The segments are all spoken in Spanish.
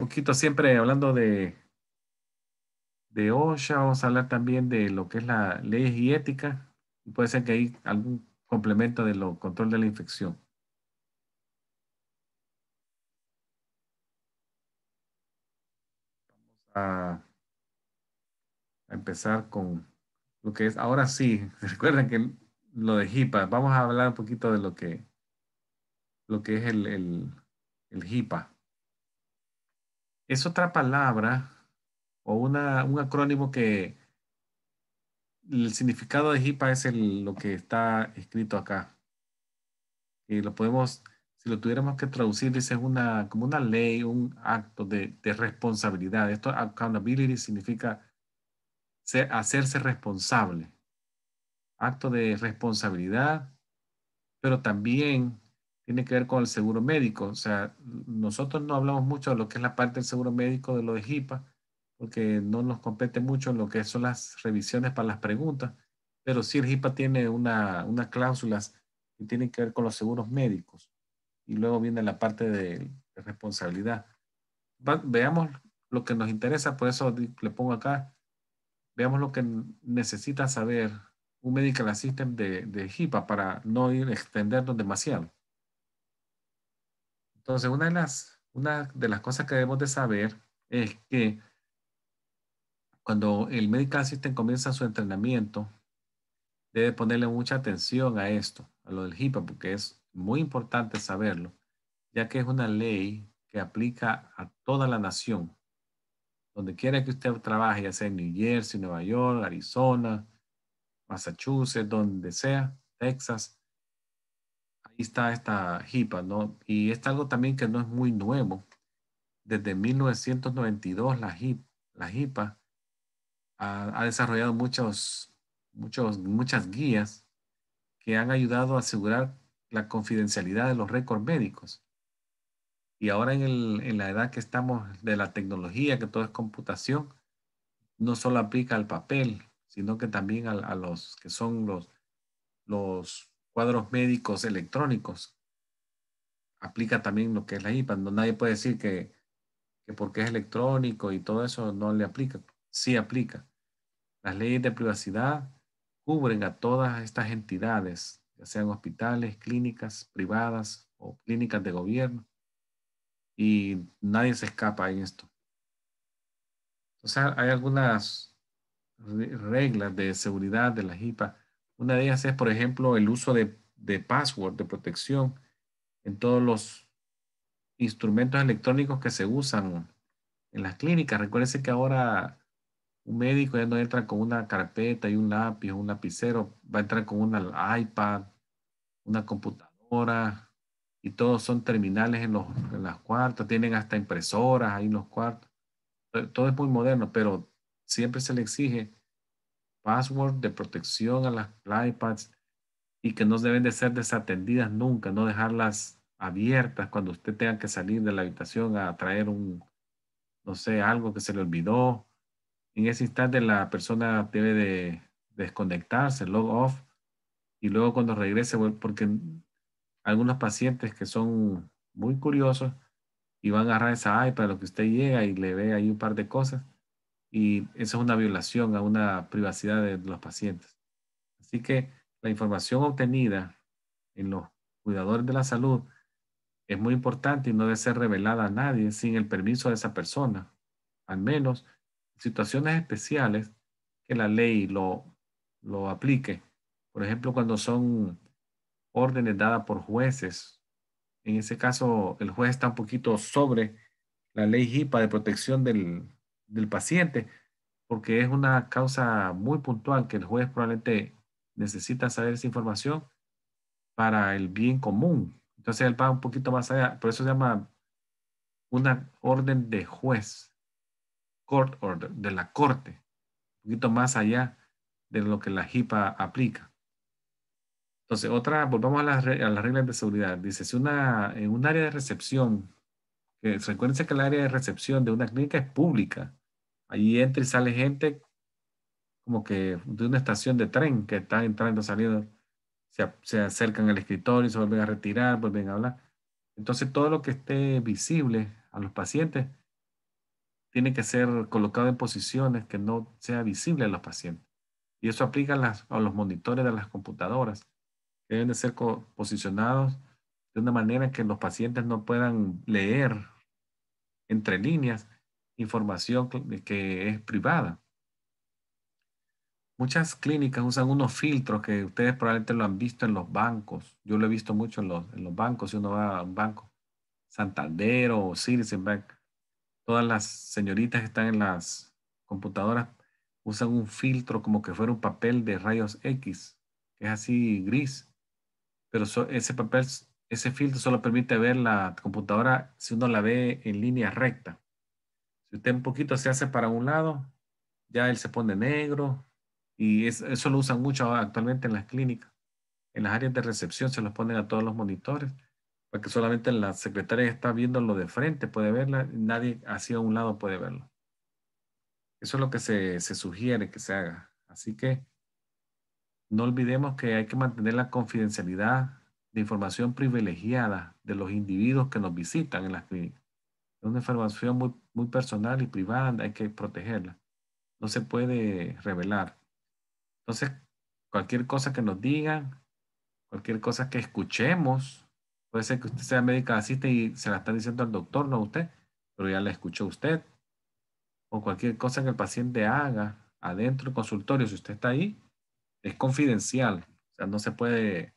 Un poquito siempre hablando de, de OSHA, vamos a hablar también de lo que es la ley y ética. puede ser que hay algún complemento de lo control de la infección. Vamos a, empezar con lo que es, ahora sí, recuerden que lo de HIPAA, vamos a hablar un poquito de lo que, lo que es el, el, el HIPAA es otra palabra o un acrónimo que el significado de HIPAA es lo que está escrito acá. Y lo podemos, si lo tuviéramos que traducir, dice una, como una ley, un acto de, responsabilidad. Esto, accountability, significa hacerse responsable. Acto de responsabilidad, pero también tiene que ver con el seguro médico. O sea, nosotros no hablamos mucho de lo que es la parte del seguro médico de lo de HIPAA, porque no nos compete mucho en lo que son las revisiones para las preguntas, pero sí el HIPAA tiene una, unas cláusulas que tienen que ver con los seguros médicos. Y luego viene la parte de, responsabilidad. veamos lo que nos interesa, por eso le pongo acá, veamos lo que necesita saber un Medical Assistant de, de HIPAA para no ir extendernos demasiado. Entonces, una de las, una de las cosas que debemos de saber es que cuando el medical assistant comienza su entrenamiento, debe ponerle mucha atención a esto, a lo del HIPAA, porque es muy importante saberlo, ya que es una ley que aplica a toda la nación. Donde quiera que usted trabaje, ya sea en New Jersey, Nueva York, Arizona, Massachusetts, donde sea, Texas, está esta HIPAA, ¿no? Y es algo también que no es muy nuevo. Desde 1992 la, HIP, HIPAA ha, desarrollado muchos, muchos, muchas guías que han ayudado a asegurar la confidencialidad de los récords médicos. Y ahora en, la edad que estamos de la tecnología, que todo es computación, no solo aplica al papel, sino que también a, a los que son los, los cuadros médicos electrónicos. Aplica también lo que es la IPA. No, nadie puede decir que, que porque es electrónico y todo eso no le aplica. Sí aplica. Las leyes de privacidad cubren a todas estas entidades, ya sean hospitales, clínicas privadas o clínicas de gobierno. Y nadie se escapa en esto. O sea, hay algunas reglas de seguridad de la IPA una de ellas es, por ejemplo, el uso de, de password, de protección, en todos los instrumentos electrónicos que se usan en las clínicas. Recuérdense que ahora un médico ya no entra con una carpeta y un lápiz, un lapicero, va a entrar con un iPad, una computadora y todos son terminales en en las cuartas. tienen hasta impresoras ahí en los cuartos. Todo es muy moderno, pero siempre se le exige password de protección a las iPads y que no deben de ser desatendidas nunca, no dejarlas abiertas cuando usted tenga que salir de la habitación a traer un, no sé, algo que se le olvidó. En ese instante la persona debe de desconectarse, log off, y luego cuando regrese, porque algunos pacientes que son muy curiosos y van a agarrar esa iPad, lo que usted llega y le ve ahí un par de cosas, y esa es una violación a una privacidad de los pacientes. Así que la información obtenida en los cuidadores de la salud es muy importante y no debe ser revelada a nadie sin el permiso de esa persona, al menos en situaciones especiales que la ley lo, lo aplique. Por ejemplo, cuando son órdenes dadas por jueces. En ese caso, el juez está un poquito sobre la ley HIPAA de protección del, del paciente, porque es una causa muy puntual que el juez probablemente necesita saber esa información para el bien común. Entonces él va un poquito más allá, por eso se llama una orden de juez, de la corte, un poquito más allá de lo que la JIPA aplica. Entonces, otra, volvamos a las, reglas de seguridad. Dice, si una, en un área de recepción, que que el área de recepción de una clínica es pública, Ahí entra y sale gente como que de una estación de tren que está entrando, saliendo, se, acercan al escritorio y se vuelven a retirar, vuelven a hablar. Entonces todo lo que esté visible a los pacientes tiene que ser colocado en posiciones que no sea visible a los pacientes. Y eso aplica a, los monitores de las computadoras, deben de ser posicionados de una manera que los pacientes no puedan leer entre líneas información que es privada. Muchas clínicas usan unos filtros que ustedes probablemente lo han visto en los bancos. Yo lo he visto mucho en los, bancos, si uno va a un banco, Santander o Bank, todas las señoritas que están en las computadoras usan un filtro como que fuera un papel de rayos X, que es así gris. Pero ese papel, ese filtro solo permite ver la computadora si uno la ve en línea recta. Si usted un poquito se hace para un lado, ya él se pone negro y eso lo usan mucho actualmente en las clínicas. En las áreas de recepción se los ponen a todos los monitores para que solamente la secretaria está lo de frente, puede verla, nadie hacia un lado puede verlo. Eso es lo que se, se sugiere que se haga. Así que no olvidemos que hay que mantener la confidencialidad de información privilegiada de los individuos que nos visitan en las clínicas. Es una información muy, muy personal y privada, hay que protegerla. No se puede revelar. Entonces, cualquier cosa que nos digan, cualquier cosa que escuchemos, puede ser que usted sea médica asiste y se la está diciendo al doctor, no a usted, pero ya la escuchó usted. O cualquier cosa que el paciente haga adentro del consultorio, si usted está ahí, es confidencial. O sea, no se puede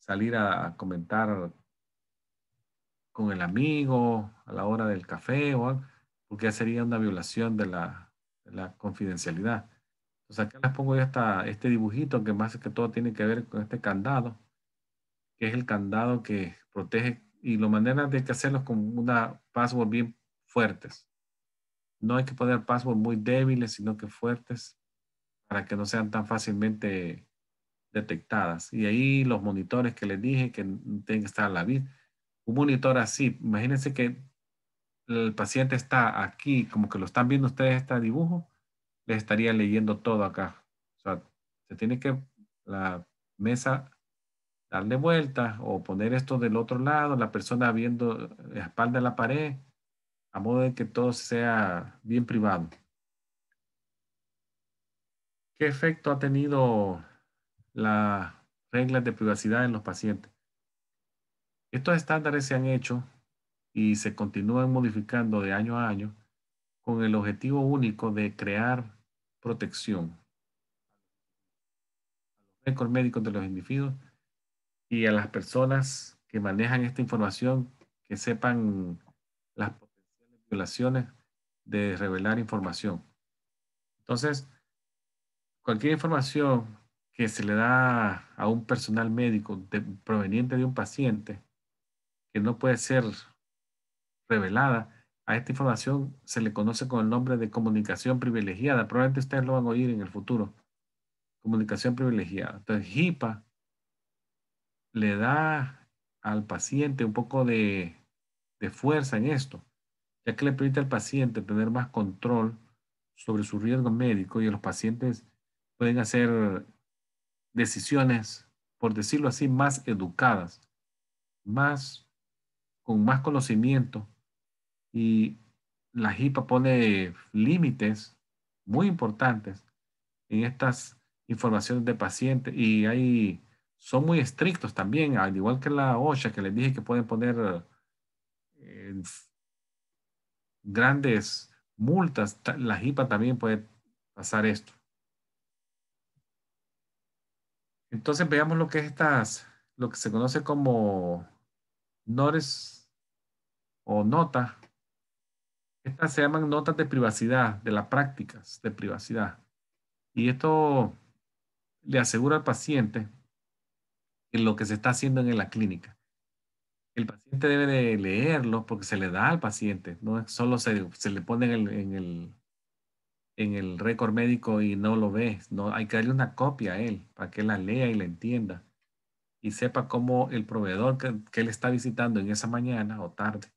salir a comentar con el amigo a la hora del café o algo, porque ya sería una violación de la, la confidencialidad. Entonces acá les pongo ya este dibujito que más que todo tiene que ver con este candado, que es el candado que protege y lo manera de que con una password bien fuertes. No hay que poner password muy débiles, sino que fuertes para que no sean tan fácilmente detectadas. Y ahí los monitores que les dije que tienen que estar a la vista un monitor así, imagínense que el paciente está aquí, como que lo están viendo ustedes este dibujo, les estaría leyendo todo acá. O sea, se tiene que la mesa darle vuelta o poner esto del otro lado, la persona viendo la espalda a la pared, a modo de que todo sea bien privado. ¿Qué efecto ha tenido las reglas de privacidad en los pacientes? Estos estándares se han hecho y se continúan modificando de año a año con el objetivo único de crear protección a los médicos de los individuos y a las personas que manejan esta información que sepan las violaciones de revelar información. Entonces, cualquier información que se le da a un personal médico proveniente de un paciente que no puede ser revelada, a esta información se le conoce con el nombre de comunicación privilegiada. Probablemente ustedes lo van a oír en el futuro. Comunicación privilegiada. Entonces, HIPAA le da al paciente un poco de, de fuerza en esto, ya que le permite al paciente tener más control sobre su riesgo médico y los pacientes pueden hacer decisiones, por decirlo así, más educadas, más con más conocimiento y la HIPAA pone límites muy importantes en estas informaciones de pacientes y ahí son muy estrictos también, al igual que la OSHA, que les dije que pueden poner eh, grandes multas, la HIPAA también puede pasar esto. Entonces veamos lo que es estas, lo que se conoce como NORES o nota. Estas se llaman notas de privacidad, de las prácticas de privacidad. Y esto le asegura al paciente en lo que se está haciendo en la clínica. El paciente debe de leerlo porque se le da al paciente, no solo se, se le pone en el, en el, en el récord médico y no lo ve. No, hay que darle una copia a él para que la lea y la entienda y sepa cómo el proveedor que, que él está visitando en esa mañana o tarde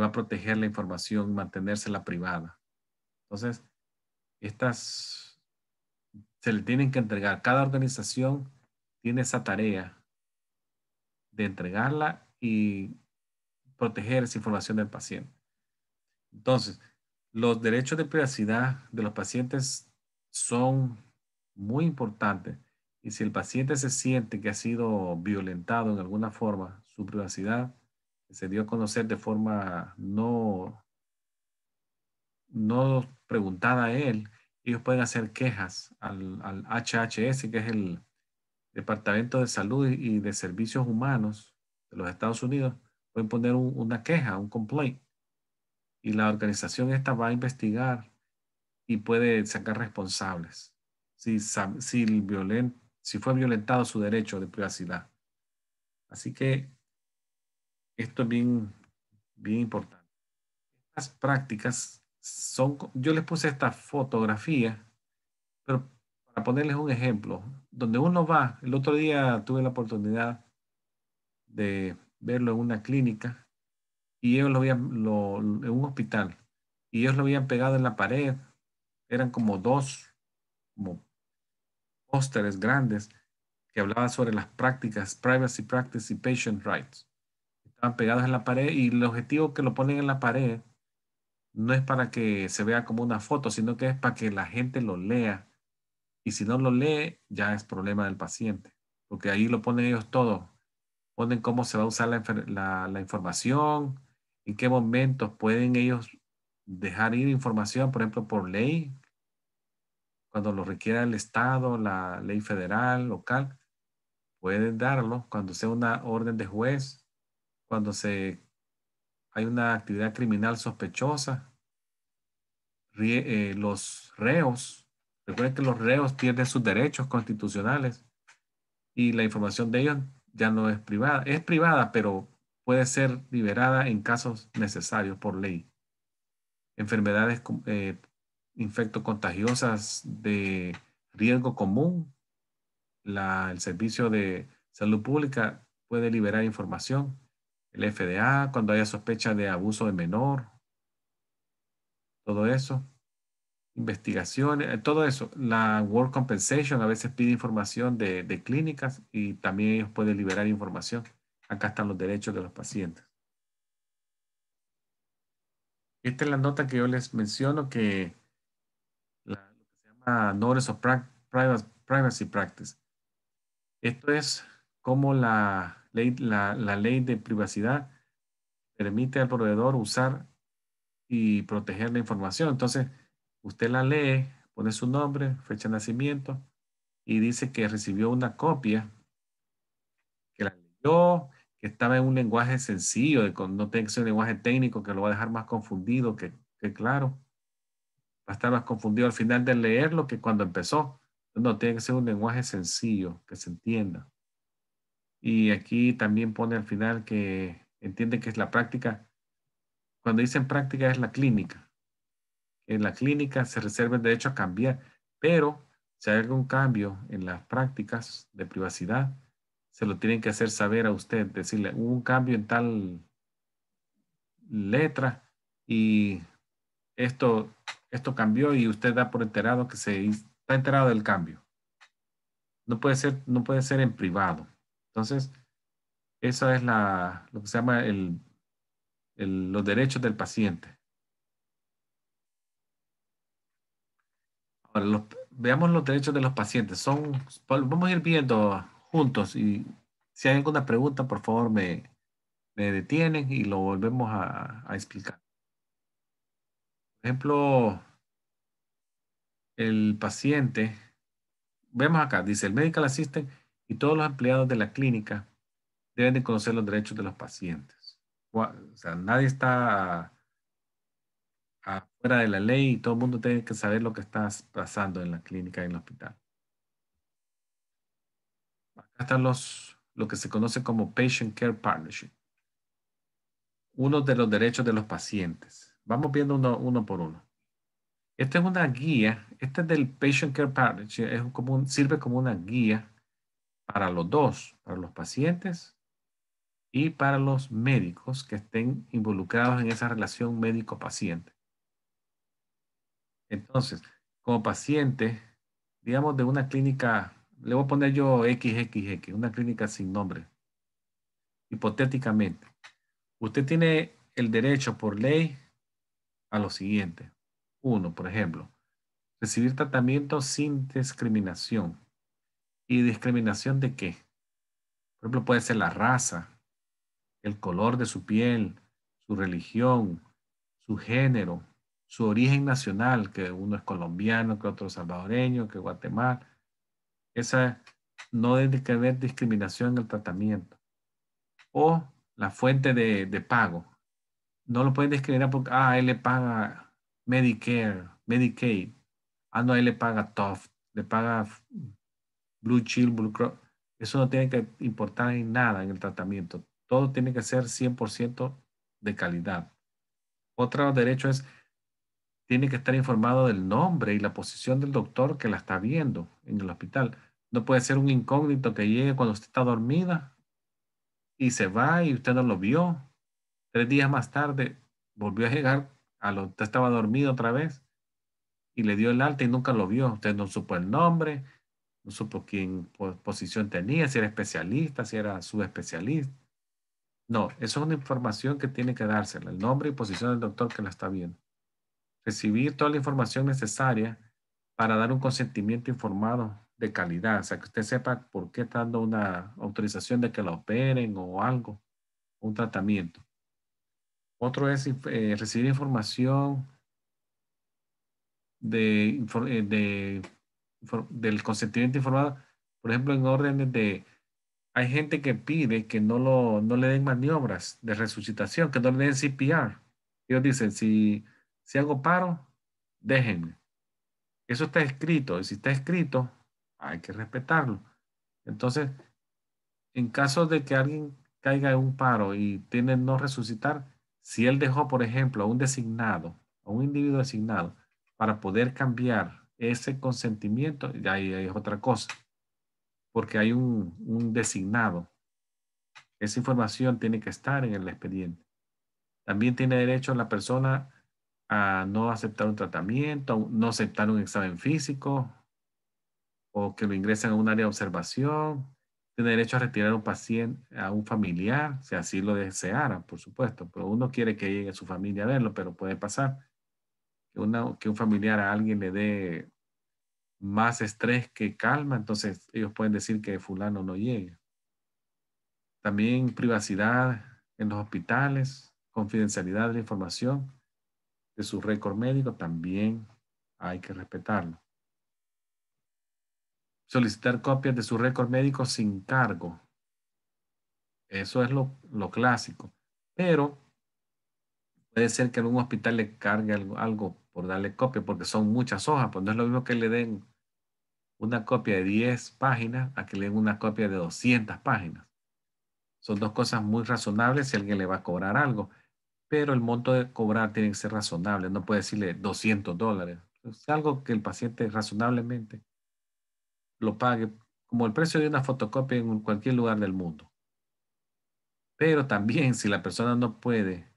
va a proteger la información, mantenerse la privada. Entonces, estas se le tienen que entregar. Cada organización tiene esa tarea de entregarla y proteger esa información del paciente. Entonces, los derechos de privacidad de los pacientes son muy importantes y si el paciente se siente que ha sido violentado en alguna forma, su privacidad, se dio a conocer de forma no, no preguntada a él, ellos pueden hacer quejas al, HHS, que es el Departamento de Salud y de Servicios Humanos de los Estados Unidos, pueden poner una queja, un complaint, y la organización esta va a investigar y puede sacar responsables si, si, si fue violentado su derecho de privacidad. Así que esto es bien, bien importante. Estas prácticas son, yo les puse esta fotografía, pero para ponerles un ejemplo, donde uno va, el otro día tuve la oportunidad de verlo en una clínica y ellos lo habían, en un hospital, y ellos lo habían pegado en la pared, eran como dos, pósteres grandes que hablaban sobre las prácticas, privacy practice y patient rights. Están pegados en la pared y el objetivo que lo ponen en la pared no es para que se vea como una foto, sino que es para que la gente lo lea. Y si no lo lee, ya es problema del paciente, porque ahí lo ponen ellos todo. Ponen cómo se va a usar la, la información, en qué momentos pueden ellos dejar ir información, por ejemplo, por ley, cuando lo requiera el Estado, la ley federal, local, pueden darlo cuando sea una orden de juez cuando se hay una actividad criminal sospechosa, eh, los reos, recuerden que los reos pierden sus derechos constitucionales y la información de ellos ya no es privada, es privada, pero puede ser liberada en casos necesarios por ley. Enfermedades eh, contagiosas de riesgo común, el servicio de salud pública puede liberar información el FDA, cuando haya sospecha de abuso de menor, todo eso, investigaciones, eh, todo eso. La World Compensation a veces pide información de, de clínicas y también ellos pueden liberar información. Acá están los derechos de los pacientes. Esta es la nota que yo les menciono que la, que se llama Notice of Privacy Practice. Esto es como la la, ley de privacidad permite al proveedor usar y proteger la información. Entonces, usted la lee, pone su nombre, fecha de nacimiento y dice que recibió una copia, que la leyó, que estaba en un lenguaje sencillo, de, no tiene que ser un lenguaje técnico que lo va a dejar más confundido que, que claro. Va a estar más confundido al final de leerlo que cuando empezó. No, tiene que ser un lenguaje sencillo, que se entienda. Y aquí también pone al final que entiende que es la práctica. Cuando dicen práctica es la clínica. En la clínica se reserva el derecho a cambiar, pero si hay algún cambio en las prácticas de privacidad, se lo tienen que hacer saber a usted, decirle, hubo un cambio en tal letra y esto, esto cambió y usted da por enterado que se está enterado del cambio. No puede ser, no puede ser en privado. Entonces, eso es lo que se llama los derechos del paciente. Ahora, veamos los derechos de los pacientes. Son, vamos a ir viendo juntos y si hay alguna pregunta, por favor, me, detienen y lo volvemos a, a explicar. Por ejemplo, el paciente, vemos acá, dice el medical assistant y todos los empleados de la clínica deben de conocer los derechos de los pacientes. O sea, nadie está afuera de la ley y todo el mundo tiene que saber lo que está pasando en la clínica y en el hospital. Acá están los, lo que se conoce como Patient Care Partnership. Uno de los derechos de los pacientes. Vamos viendo uno, por uno. Esta es una guía, esta es del Patient Care Partnership, sirve como una guía para los dos, para los pacientes y para los médicos que estén involucrados en esa relación médico-paciente. Entonces, como paciente, digamos de una clínica, le voy a poner yo XXX, una clínica sin nombre, hipotéticamente, usted tiene el derecho por ley a lo siguiente. Uno, por ejemplo, recibir tratamiento sin discriminación. ¿Y discriminación de qué? Por ejemplo, puede ser la raza, el color de su piel, su religión, su género, su origen nacional, que uno es colombiano, que otro salvadoreño, que Guatemala. Esa no debe que haber discriminación en el tratamiento. O la fuente de, pago. No lo pueden discriminar porque, ah, él le paga Medicare, Medicaid. Ah, no, él le paga TOF, le paga Blue Chill, Blue Cross, eso no tiene que importar en nada en el tratamiento. Todo tiene que ser 100% de calidad. Otro derecho es, tiene que estar informado del nombre y la posición del doctor que la está viendo en el hospital. No puede ser un incógnito que llegue cuando usted está dormida y se va y usted no lo vio. Tres días más tarde volvió a llegar, a lo, usted estaba dormido otra vez y le dio el alta y nunca lo vio. Usted no supo el nombre, no supo quién posición tenía, si era especialista, si era subespecialista. No, eso es una información que tiene que dársela, el nombre y posición del doctor que la está viendo. Recibir toda la información necesaria para dar un consentimiento informado de calidad, o sea, que usted sepa por qué está dando una autorización de que la operen o algo, un tratamiento. Otro es eh, recibir información de eh, del consentimiento informado, por ejemplo, en órdenes de, hay gente que pide que no, lo, no le den maniobras de resucitación, que no le den CPR. Ellos dicen, si, si hago paro, déjenme. Eso está escrito, y si está escrito, hay que respetarlo. Entonces, en caso de que alguien caiga en un paro y tiene no resucitar, si él dejó, por ejemplo, a un designado, a un individuo designado, para poder cambiar ese consentimiento, y ahí es otra cosa, porque hay un, designado. Esa información tiene que estar en el expediente. También tiene derecho la persona a no aceptar un tratamiento, no aceptar un examen físico o que lo ingresen a un área de observación. Tiene derecho a retirar a un paciente, a un familiar, si así lo deseara, por supuesto. Pero uno quiere que llegue su familia a verlo, pero puede pasar que un familiar a alguien le dé más estrés que calma, entonces ellos pueden decir que fulano no llega. También privacidad en los hospitales, confidencialidad de la información de su récord médico también hay que respetarlo. Solicitar copias de su récord médico sin cargo. Eso es lo, lo clásico. Pero Puede ser que algún hospital le cargue algo, por darle copia, porque son muchas hojas, pues no es lo mismo que le den una copia de 10 páginas a que le den una copia de 200 páginas. Son dos cosas muy razonables si alguien le va a cobrar algo, pero el monto de cobrar tiene que ser razonable, no puede decirle 200 dólares. Es algo que el paciente razonablemente lo pague, como el precio de una fotocopia en cualquier lugar del mundo. Pero también si la persona no puede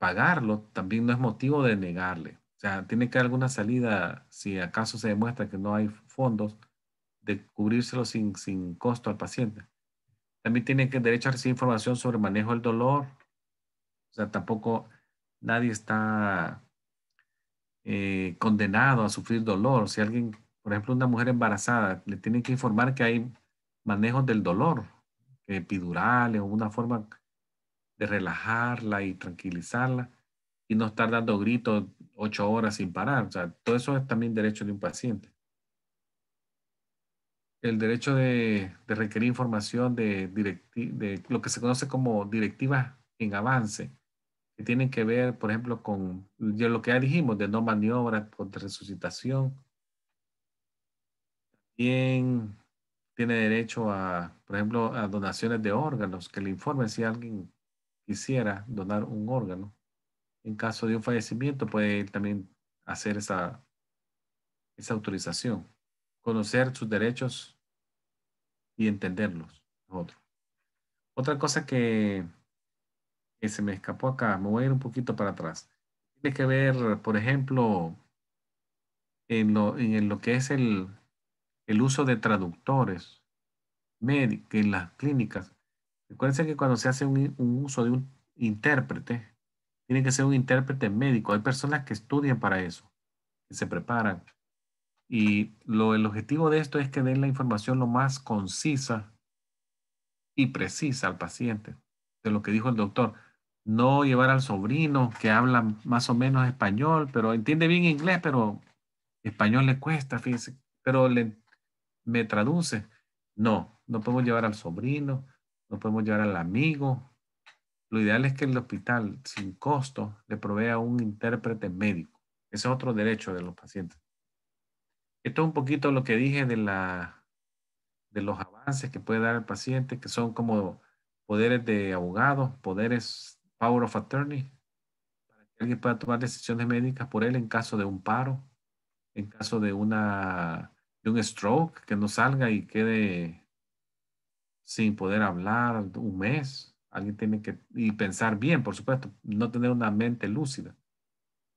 pagarlo también no es motivo de negarle. O sea, tiene que haber alguna salida, si acaso se demuestra que no hay fondos, de cubrírselo sin, costo al paciente. También tiene que derecho a recibir información sobre manejo del dolor. O sea, tampoco nadie está eh, condenado a sufrir dolor. Si alguien, por ejemplo, una mujer embarazada, le tienen que informar que hay manejo del dolor, epidurales o una forma de relajarla y tranquilizarla y no estar dando gritos ocho horas sin parar. O sea, todo eso es también derecho de un paciente. El derecho de, requerir información de, de lo que se conoce como directivas en avance, que tienen que ver, por ejemplo, con lo que ya dijimos, de no maniobras, de resucitación. También tiene derecho a, por ejemplo, a donaciones de órganos, que le informen si alguien quisiera donar un órgano. En caso de un fallecimiento, puede también hacer esa, esa autorización, conocer sus derechos y entenderlos. Otro. Otra cosa que, se me escapó acá, me voy a ir un poquito para atrás. Tiene que ver, por ejemplo, en lo, en lo que es el, el uso de traductores médicos en las clínicas. Recuerden que cuando se hace un, uso de un intérprete, tiene que ser un intérprete médico. Hay personas que estudian para eso, que se preparan. Y lo, el objetivo de esto es que den la información lo más concisa y precisa al paciente de lo que dijo el doctor. No llevar al sobrino que habla más o menos español, pero entiende bien inglés, pero español le cuesta, fíjense, pero le, me traduce. No, no podemos llevar al sobrino, no podemos llevar al amigo. Lo ideal es que el hospital, sin costo, le provea un intérprete médico. Ese es otro derecho de los pacientes. Esto es un poquito lo que dije de, la, de los avances que puede dar el paciente, que son como poderes de abogado poderes power of attorney, para que alguien pueda tomar decisiones médicas por él en caso de un paro, en caso de, una, de un stroke que no salga y quede sin poder hablar un mes. Alguien tiene que, y pensar bien, por supuesto, no tener una mente lúcida.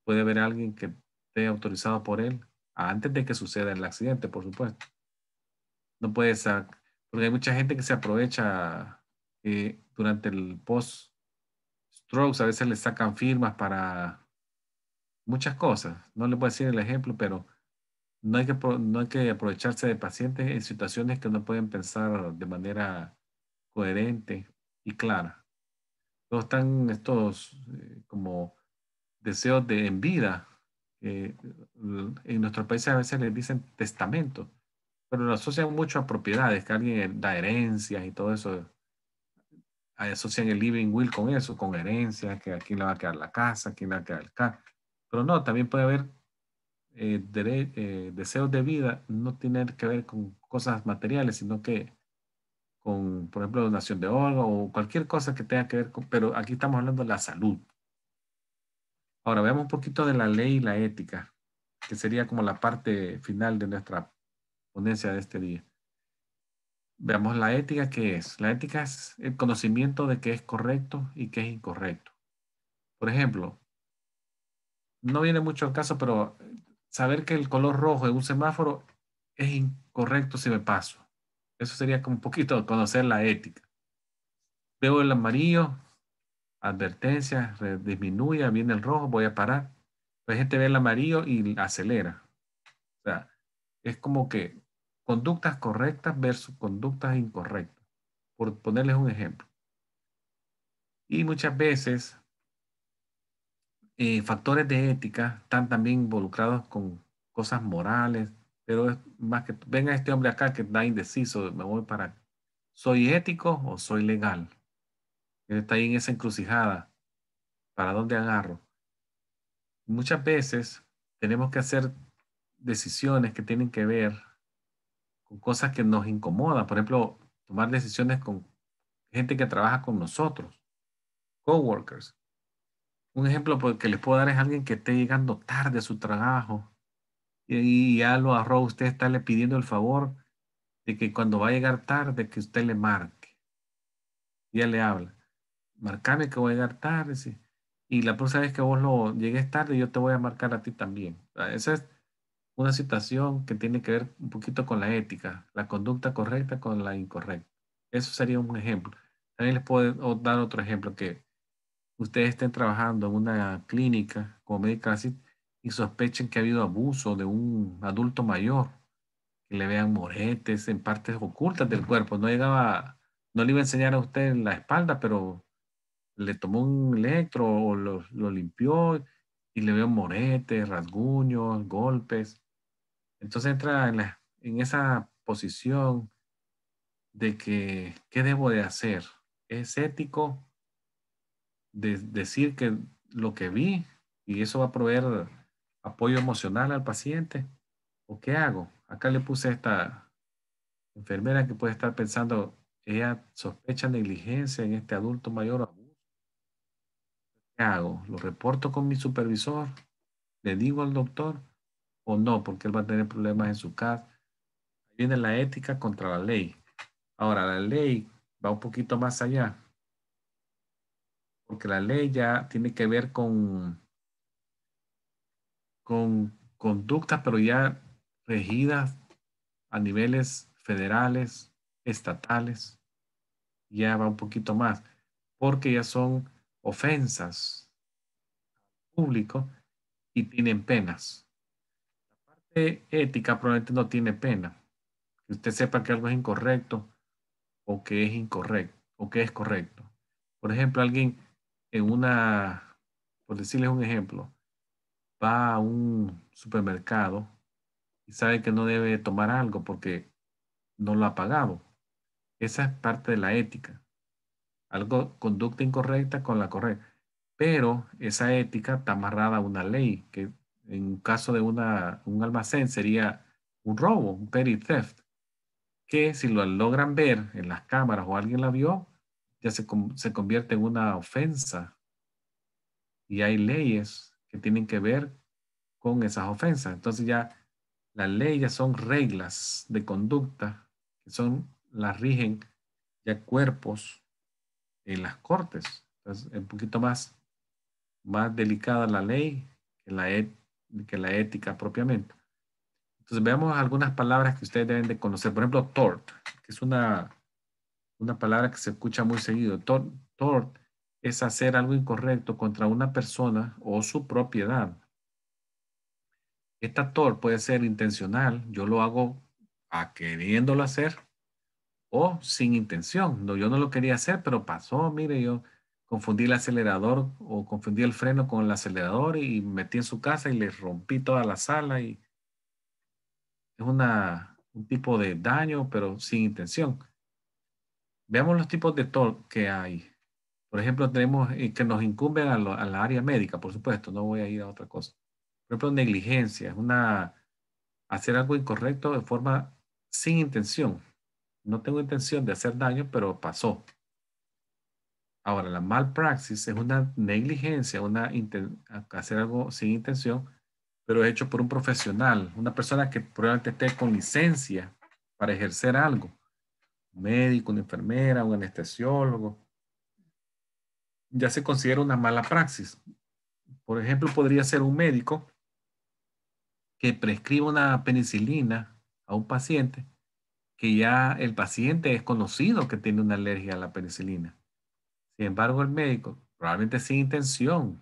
Puede haber alguien que esté autorizado por él antes de que suceda el accidente, por supuesto. No puede ser, porque hay mucha gente que se aprovecha eh, durante el post strokes, a veces le sacan firmas para muchas cosas. No le puedo decir el ejemplo, pero no hay que, no hay que aprovecharse de pacientes en situaciones que no pueden pensar de manera coherente y clara. Todos están estos eh, como deseos de en vida. Eh, en nuestros países a veces les dicen testamento, pero lo asocian mucho a propiedades, que alguien da herencias y todo eso. Asocian el living will con eso, con herencias, que a quién le va a quedar la casa, a quién le va a quedar el carro. Pero no, también puede haber eh, eh, deseos de vida no tienen que ver con cosas materiales, sino que con, por ejemplo, donación de oro o cualquier cosa que tenga que ver con, pero aquí estamos hablando de la salud. Ahora veamos un poquito de la ley y la ética, que sería como la parte final de nuestra ponencia de este día. Veamos la ética que es. La ética es el conocimiento de qué es correcto y qué es incorrecto. Por ejemplo, no viene mucho al caso, pero saber que el color rojo en un semáforo es incorrecto si me paso. Eso sería como un poquito conocer la ética. Veo el amarillo, advertencia, disminuye, viene el rojo, voy a parar. La gente ve el amarillo y acelera. O sea, es como que conductas correctas versus conductas incorrectas, por ponerles un ejemplo. Y muchas veces eh, factores de ética están también involucrados con cosas morales, pero es más que venga este hombre acá que está indeciso, me voy para, ¿soy ético o soy legal? está ahí en esa encrucijada, ¿para dónde agarro? Muchas veces tenemos que hacer decisiones que tienen que ver con cosas que nos incomodan, por ejemplo, tomar decisiones con gente que trabaja con nosotros, coworkers. Un ejemplo que les puedo dar es alguien que esté llegando tarde a su trabajo y ya lo arroba usted le pidiendo el favor de que cuando va a llegar tarde que usted le marque. Ya le habla. Marcame que voy a llegar tarde. Y la próxima vez que vos lo llegues tarde, yo te voy a marcar a ti también. Esa es una situación que tiene que ver un poquito con la ética, la conducta correcta con la incorrecta. Eso sería un ejemplo. También les puedo dar otro ejemplo que ustedes estén trabajando en una clínica como medical y sospechen que ha habido abuso de un adulto mayor, que le vean moretes en partes ocultas del cuerpo. No llegaba, no le iba a enseñar a usted la espalda, pero le tomó un electro o lo, lo limpió y le veo moretes, rasguños, golpes. Entonces entra en, en esa posición de que, ¿qué debo de hacer? ¿Es ético? de decir que lo que vi y eso va a proveer apoyo emocional al paciente? ¿O qué hago? Acá le puse a esta enfermera que puede estar pensando, ella sospecha negligencia en este adulto mayor. ¿Qué hago? ¿Lo reporto con mi supervisor? ¿Le digo al doctor? ¿O no? Porque él va a tener problemas en su casa. Viene la ética contra la ley. Ahora, la ley va un poquito más allá que la ley ya tiene que ver con, con conductas, pero ya regidas a niveles federales, estatales, ya va un poquito más, porque ya son ofensas al público y tienen penas. La parte ética probablemente no tiene pena. Que usted sepa que algo es incorrecto o que es incorrecto o que es correcto. Por ejemplo, alguien en una, por decirles un ejemplo, va a un supermercado y sabe que no debe tomar algo porque no lo ha pagado. Esa es parte de la ética. Algo, conducta incorrecta con la correcta. Pero esa ética está amarrada a una ley, que en caso de un almacén sería un robo, un petty theft, que si lo logran ver en las cámaras o alguien la vio, ya se, se convierte en una ofensa. Y hay leyes que tienen que ver con esas ofensas. Entonces ya las leyes son reglas de conducta que son, las rigen ya cuerpos en las cortes. Entonces es un poquito más, más delicada la ley que la, que la ética propiamente. Entonces veamos algunas palabras que ustedes deben de conocer. Por ejemplo, tort, que es una una palabra que se escucha muy seguido. Tort es hacer algo incorrecto contra una persona o su propiedad. Esta tort puede ser intencional, yo lo hago a queriéndolo hacer o sin intención. No, yo no lo quería hacer, pero pasó, mire, yo confundí el acelerador o confundí el freno con el acelerador y metí en su casa y le rompí toda la sala y es una, un tipo de daño, pero sin intención. Veamos los tipos de TOL que hay. Por ejemplo, tenemos eh, que nos incumben a, a, la área médica, por supuesto, no voy a ir a otra cosa. Por ejemplo, negligencia, es una, hacer algo incorrecto de forma sin intención. No tengo intención de hacer daño, pero pasó. Ahora, la malpraxis es una negligencia, una hacer algo sin intención, pero hecho por un profesional, una persona que probablemente esté con licencia para ejercer algo un médico, una enfermera, un anestesiólogo, ya se considera una mala praxis. Por ejemplo, podría ser un médico que prescriba una penicilina a un paciente que ya el paciente es conocido que tiene una alergia a la penicilina. Sin embargo, el médico, probablemente sin intención,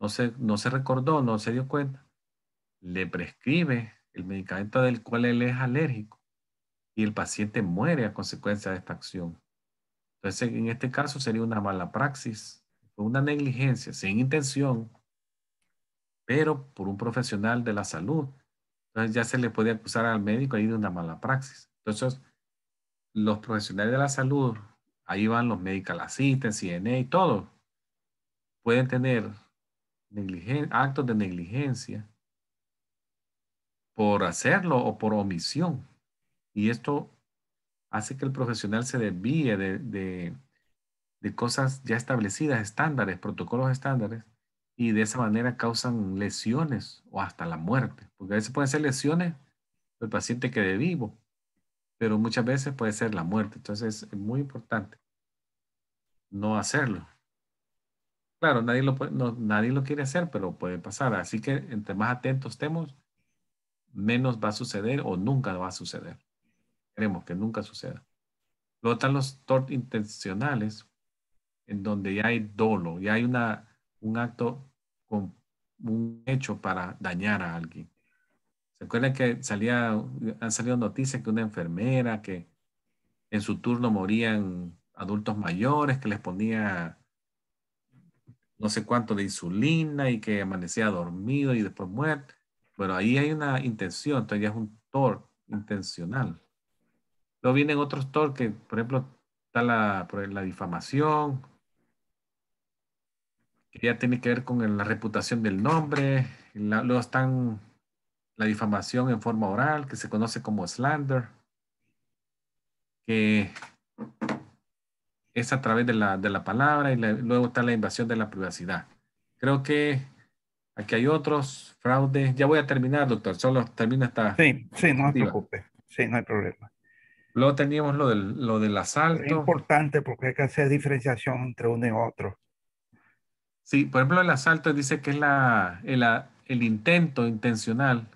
no se, no se recordó, no se dio cuenta, le prescribe el medicamento del cual él es alérgico el paciente muere a consecuencia de esta acción. Entonces, en este caso sería una mala praxis, una negligencia sin intención, pero por un profesional de la salud. Entonces ya se le puede acusar al médico de una mala praxis. Entonces, los profesionales de la salud, ahí van los medical assistants, CNA y todo, pueden tener actos de negligencia por hacerlo o por omisión. Y esto hace que el profesional se desvíe de, cosas ya establecidas, estándares, protocolos estándares, y de esa manera causan lesiones o hasta la muerte, porque a veces pueden ser lesiones el paciente quede vivo, pero muchas veces puede ser la muerte, entonces es muy importante no hacerlo. Claro, nadie lo, nadie lo quiere hacer, pero puede pasar, así que entre más atentos estemos, menos va a suceder o nunca va a suceder que nunca suceda. Luego están los tort intencionales, en donde ya hay dolo, ya hay una, un acto con un hecho para dañar a alguien. ¿Se acuerdan que salía, han salido noticias que una enfermera que en su turno morían adultos mayores, que les ponía no sé cuánto de insulina y que amanecía dormido y después muerto? Bueno, ahí hay una intención, entonces ya es un tort intencional. Luego vienen otros torques, por ejemplo, está la, difamación, que ya tiene que ver con la reputación del nombre. luego están la difamación en forma oral, que se conoce como slander, que es a través de la, palabra y luego está la invasión de la privacidad. Creo que aquí hay otros fraudes. Ya voy a terminar, doctor. Solo termina esta. Sí, sí, no se preocupe. Sí, no hay problema. Luego teníamos lo del, lo del asalto. Es importante porque hay que hacer diferenciación entre uno y otro. Sí, por ejemplo, el asalto dice que es la, el, el intento intencional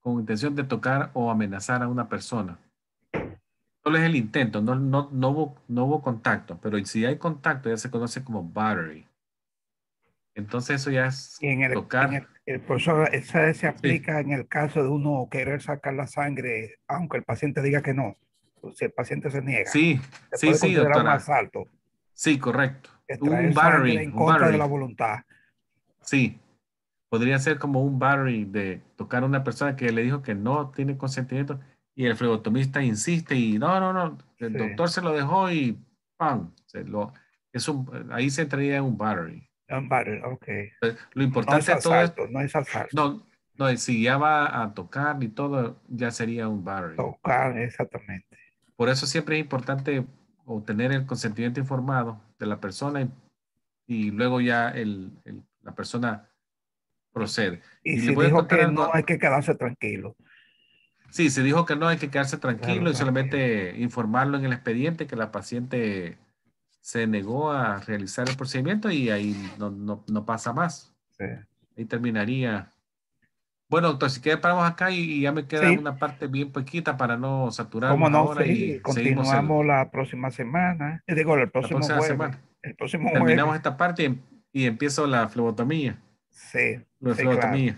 con intención de tocar o amenazar a una persona. Solo es el intento, no, no, no, hubo, no hubo contacto, pero si hay contacto ya se conoce como battery. Entonces eso ya es tocar. Por el, esa se aplica en el caso de uno querer sacar la sangre, aunque el paciente diga que no si el paciente se niega. Sí, sí, sí, Un asalto. Sí, correcto. Un battery. En contra un de la voluntad. Sí. Podría ser como un battery de tocar a una persona que le dijo que no tiene consentimiento y el flebotomista insiste y no, no, no, el doctor se lo dejó y ¡pam! lo, es un, ahí se traía un battery. Ah, un battery, ok. Lo importante no es no es No, no, si ya va a tocar y todo, ya sería un battery. Tocar, exactamente. Por eso siempre es importante obtener el consentimiento informado de la persona y, luego ya la persona procede. Y, se dijo que no, hay que quedarse tranquilo. Sí, se dijo que no, hay que quedarse tranquilo y solamente informarlo en el expediente que la paciente se negó a realizar el procedimiento y ahí no, pasa más. Sí. Ahí terminaría bueno, entonces si acá y ya me queda una parte bien poquita para no saturar. ¿Cómo no? y continuamos la próxima semana. Eh, digo, el próximo la jueves. Semana. El próximo Terminamos esta parte y, empiezo la flebotomía. Sí. La flebotomía.